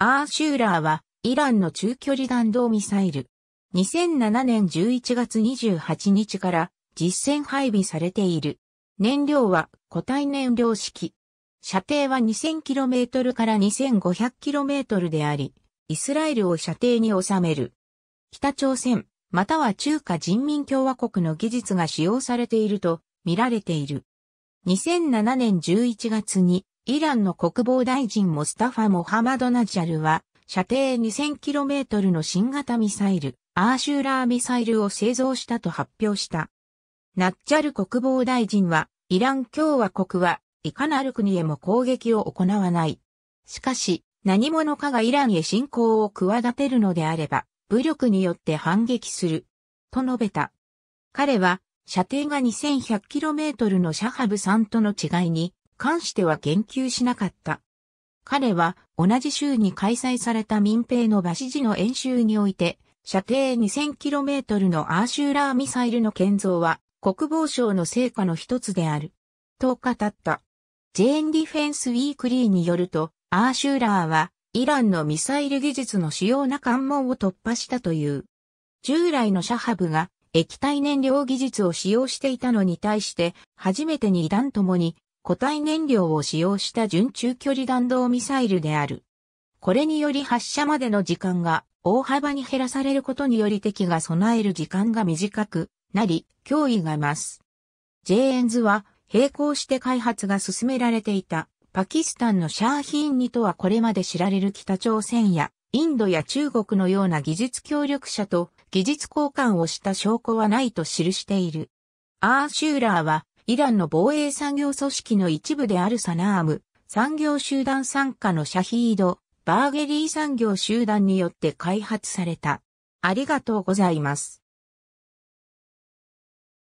アーシューラーは、イランの中距離弾道ミサイル。2007年11月28日から実戦配備されている。燃料は固体燃料式。射程は 2000km から 2500km であり、イスラエルを射程に収める。北朝鮮、または中華人民共和国の技術が使用されていると見られている。2007年11月にイランの国防大臣モスタファ・モハマド・ナジャルは、射程 2000km の新型ミサイル、アーシューラーミサイルを製造したと発表した。ナッジャル国防大臣は、イラン共和国はいかなる国へも攻撃を行わない。しかし、何者かがイランへ侵攻を企てるのであれば、武力によって反撃する。と述べた。彼は、射程が 2100km のシャハブさんとの違いに関しては言及しなかった。彼は同じ州に開催された民兵の馬シジの演習において、射程 2000km のアーシューラーミサイルの建造は国防省の成果の一つである。と語った。ジェーン・ディフェンス・ウィークリーによると、アーシューラーはイランのミサイル技術の主要な関門を突破したという。従来のシャハブが液体燃料技術を使用していたのに対して、初めてに弾ともに固体燃料を使用した準中距離弾道ミサイルである。これにより発射までの時間が大幅に減らされることにより敵が備える時間が短くなり、脅威が増す。ジェーンズは並行して開発が進められていたパキスタンのシャーヒーンにとはこれまで知られる北朝鮮やインドや中国のような技術協力者と技術交換をした証拠はないと記している。アーシューラーはイランの防衛産業組織の一部であるサナーム、産業集団傘下のシャヒード、バーゲリー産業集団によって開発された。ありがとうございます。